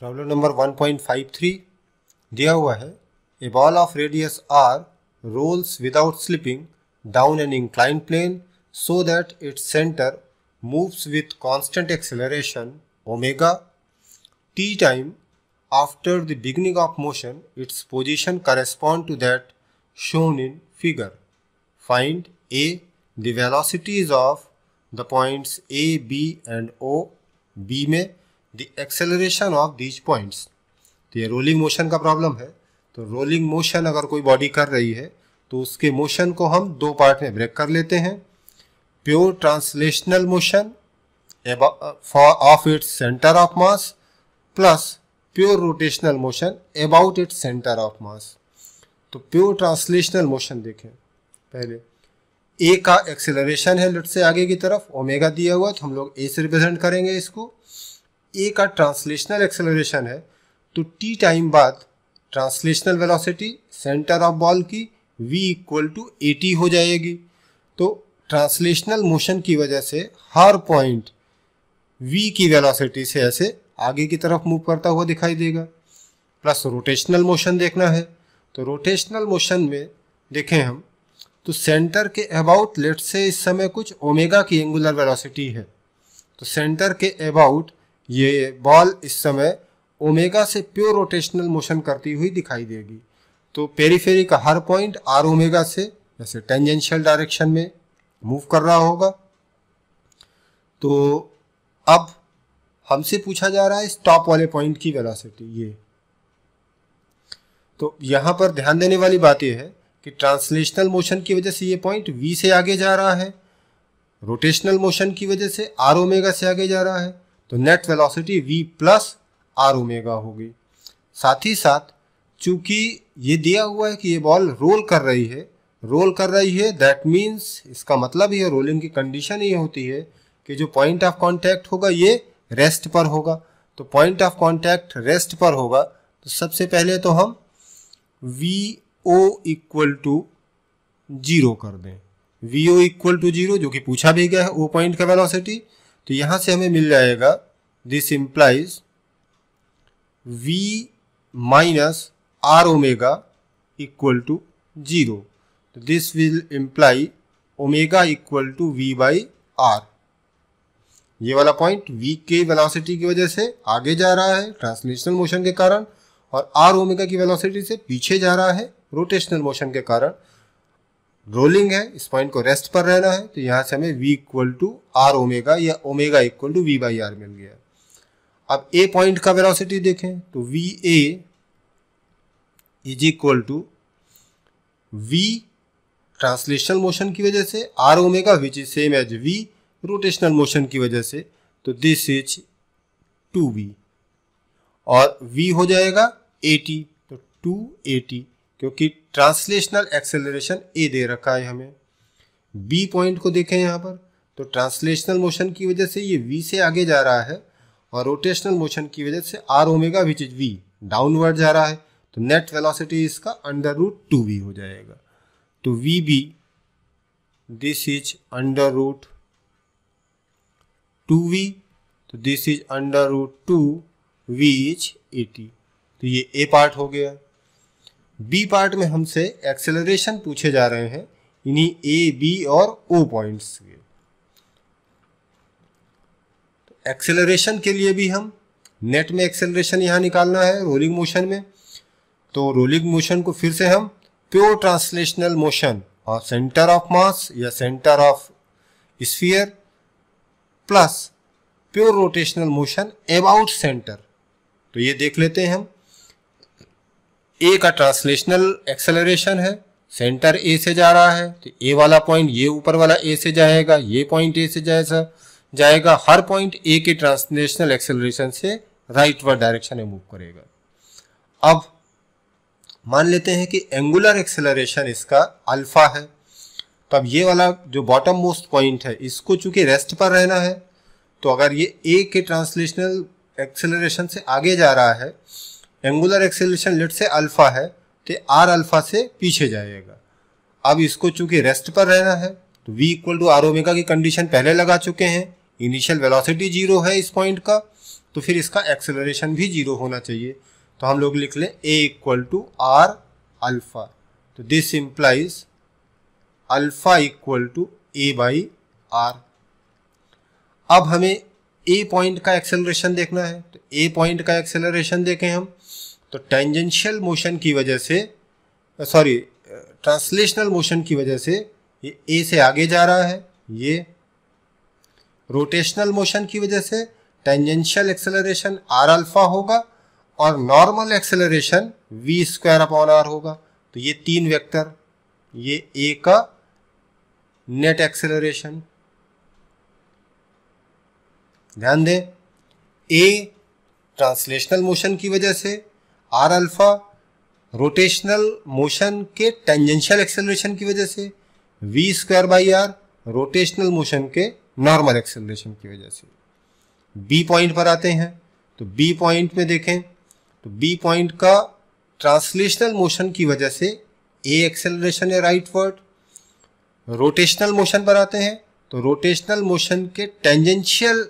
Problem number 1.53 दिया हुआ है a ball of radius R rolls without slipping down an incline plane so that its centre moves with constant acceleration omega T time after the beginning of motion its position correspond to that shown in figure find a the of the points A B and O B में the acceleration of these points तो ये rolling motion का problem है तो rolling motion अगर कोई body कर रही है तो उसके मोशन को हम दो पार्ट में ब्रेक कर लेते हैं pure translational motion for of its centre of mass plus pure rotational motion about its centre of mass तो प्योर ट्रांसलेशनल मोशन देखें पहले ए का एक्सेलरेशन है लेट से आगे की तरफ ओमेगा दिया हुआ तो हम लोग ए से रिप्रेजेंट करेंगे इसको ए का ट्रांसलेशनल एक्सेलरेशन है तो टी टाइम बाद translational velocity centre of ball की v equal to A T हो जाएगी तो ट्रांसलेशनल मोशन की वजह से हर पॉइंट v की वेलोसिटी से ऐसे आगे की तरफ मूव करता हुआ दिखाई देगा प्लस रोटेशनल मोशन देखना है तो रोटेशनल मोशन में देखें हम तो सेंटर के अबाउट लेट से इस समय कुछ ओमेगा की एंगुलर वेलोसिटी है तो सेंटर के अबाउट ये बॉल इस समय ओमेगा से प्योर रोटेशनल मोशन करती हुई दिखाई देगी तो पेरीफेरी का हर पॉइंट आर ओमेगा से जैसे टेंजेंशियल डायरेक्शन में मूव कर रहा होगा तो अब हमसे पूछा जा रहा है इस टॉप वाले पॉइंट की वेलोसिटी ये तो यहां पर ध्यान देने वाली बात यह है कि ट्रांसलेशनल मोशन की वजह से ये पॉइंट वी से आगे जा रहा है रोटेशनल मोशन की वजह से आर ओमेगा से आगे जा रहा है तो net velocity V plus R omega होगी साथ ही साथ चूंकि ये दिया हुआ है कि ये बॉल रोल कर रही है रोल कर रही है दैट मीन्स इसका मतलब ये रोलिंग की कंडीशन ये होती है कि जो पॉइंट ऑफ कॉन्टैक्ट होगा ये रेस्ट पर होगा तो पॉइंट ऑफ कॉन्टैक्ट रेस्ट पर होगा तो सबसे पहले तो हम V O equal to zero कर दें V O equal to zero जो कि पूछा भी गया है ओ पॉइंट का वेलोसिटी तो यहाँ से हमें मिल जाएगा this implies V minus R omega equal to 0. This will imply omega equal to V by R. ये वाला पॉइंट V के वेलोसिटी की वजह से आगे जा रहा है ट्रांसलेशनल मोशन के कारण और R ओमेगा की वेलोसिटी से पीछे जा रहा है रोटेशनल मोशन के कारण रोलिंग है इस पॉइंट को रेस्ट पर रहना है तो यहाँ से हमें V equal to R omega या omega equal to V by R मिल गया अब ए पॉइंट का वेलोसिटी देखें तो V A is equal to V translational motion की वजह से R omega which is same as V rotational motion की वजह से तो दिस इज टू वी और वी हो जाएगा ए टी तो टू ए टी क्योंकि ट्रांसलेशनल एक्सेलरेशन ए दे रखा है हमें बी पॉइंट को देखें यहाँ पर तो ट्रांसलेशनल मोशन की वजह से ये वी से आगे जा रहा है और रोटेशनल मोशन की वजह से R omega which is V downward जा रहा है तो नेट वेलोसिटी इसका अंडर रूट टू वी हो जाएगा तो V B this is under root two V तो this is under root two V is AT तो ये ए पार्ट हो गया बी पार्ट में हमसे एक्सेलरेशन पूछे जा रहे हैं इन्हीं ए बी और ओ पॉइंट्स के एक्सेलरेशन के लिए भी हम नेट में एक्सेलरेशन यहाँ निकालना है रोलिंग मोशन में तो रोलिंग मोशन को फिर से हम प्योर ट्रांसलेशनल मोशन और सेंटर ऑफ मास या centre of sphere plus pure rotational motion about centre तो ये देख लेते हैं हम ए का ट्रांसलेशनल एक्सेलरेशन है सेंटर ए से जा रहा है तो ए वाला पॉइंट ये ऊपर वाला ए से जाएगा ये पॉइंट ए से जाएगा जाएगा हर पॉइंट ए के ट्रांसलेशनल एक्सेलरेशन से राइट वर्ड डायरेक्शन में मूव करेगा अब मान लेते हैं कि एंगुलर एक्सेलरेशन इसका अल्फा है तो अब ये वाला जो बॉटम मोस्ट पॉइंट है इसको चूंकि रेस्ट पर रहना है तो अगर ये ए के ट्रांसलेशनल एक्सेलरेशन से आगे जा रहा है एंगुलर एक्सेलरेशन लेट से अल्फा है तो आर अल्फा से पीछे जाएगा अब इसको चूंकि रेस्ट पर रहना है तो V equal to R omega की कंडीशन पहले लगा चुके हैं इनिशियल वेलोसिटी जीरो है इस पॉइंट का तो फिर इसका एक्सेलरेशन भी जीरो होना चाहिए तो हम लोग लिख लें A equal to R alpha तो this implies alpha equal to A by R अब हमें ए पॉइंट का एक्सेलरेशन देखना है तो ए पॉइंट का एक्सेलरेशन देखें हम तो टेंजेंशियल मोशन की वजह से सॉरी ट्रांसलेशनल मोशन की वजह से ये ए से आगे जा रहा है ये रोटेशनल मोशन की वजह से टेंजेंशियल एक्सेलरेशन आर अल्फा होगा और normal acceleration V square upon R होगा तो ये तीन वेक्टर ये ए का नेट एक्सेलरेशन ध्यान दें ए ट्रांसलेशनल मोशन की वजह से आर अल्फा रोटेशनल मोशन के टेंजेंशियल एक्सेलरेशन की वजह से V square by R rotational motion के नॉर्मल एक्सेलरेशन की वजह से बी पॉइंट पर आते हैं तो बी पॉइंट में देखें तो बी पॉइंट का ट्रांसलेशनल मोशन की वजह से ए एक्सेलरेशन है राइट वर्ड रोटेशनल मोशन पर आते हैं तो रोटेशनल मोशन के टेंजेंशियल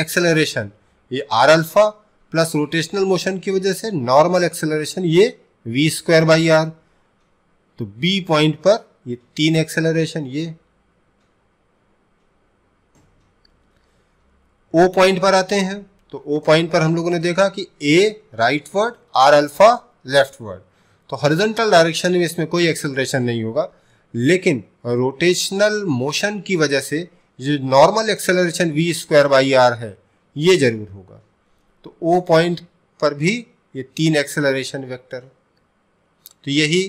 एक्सेलरेशन ये R alpha plus rotational motion की वजह से नॉर्मल एक्सेलरेशन ये वी स्क्वायर बाई आर तो बी पॉइंट पर ये तीन एक्सेलरेशन ये ओ पॉइंट पर आते हैं तो ओ पॉइंट पर हम लोगों ने देखा कि A rightward R alpha leftward तो हॉरिजॉन्टल डायरेक्शन में इसमें कोई एक्सेलरेशन नहीं होगा लेकिन रोटेशनल मोशन की वजह से जो normal acceleration V square by R है ये जरूर होगा तो ओ पॉइंट पर भी ये तीन एक्सेलरेशन वेक्टर तो यही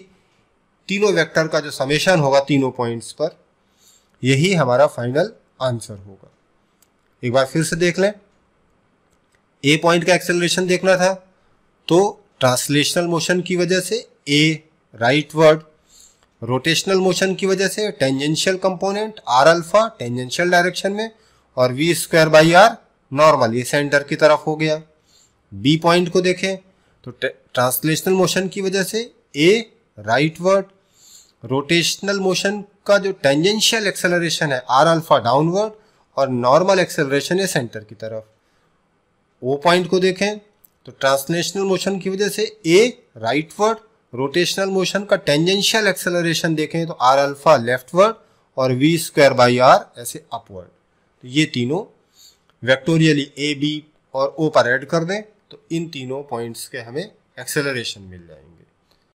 तीनों वेक्टर का जो समेशन होगा तीनों पॉइंट्स पर यही हमारा फाइनल आंसर होगा एक बार फिर से देख लें ए पॉइंट का एक्सेलरेशन देखना था तो ट्रांसलेशनल मोशन की वजह से A rightward rotational motion की वजह से tangential component R alpha tangential direction में और V square by R normal ये सेंटर की तरफ हो गया बी पॉइंट को देखें तो ट्रांसलेशनल मोशन की वजह से A rightward rotational motion का जो टेंजेंशियल एक्सेलरेशन है आर अल्फा डाउनवर्ड और नॉर्मल एक्सेलरेशन है सेंटर की तरफ ओ पॉइंट को देखें तो ट्रांसलेशनल मोशन की वजह से ए राइटवर्ड रोटेशनल मोशन का टेंजेंशियल एक्सेलरेशन देखें तो आर अल्फा लेफ्टवर्ड और वी स्क्वायर बाई आर ऐसे अपवर्ड तो ये तीनों वेक्टोरियली ए बी और ओ पर एड कर दें तो इन तीनों पॉइंट्स के हमें एक्सेलरेशन मिल जाएंगे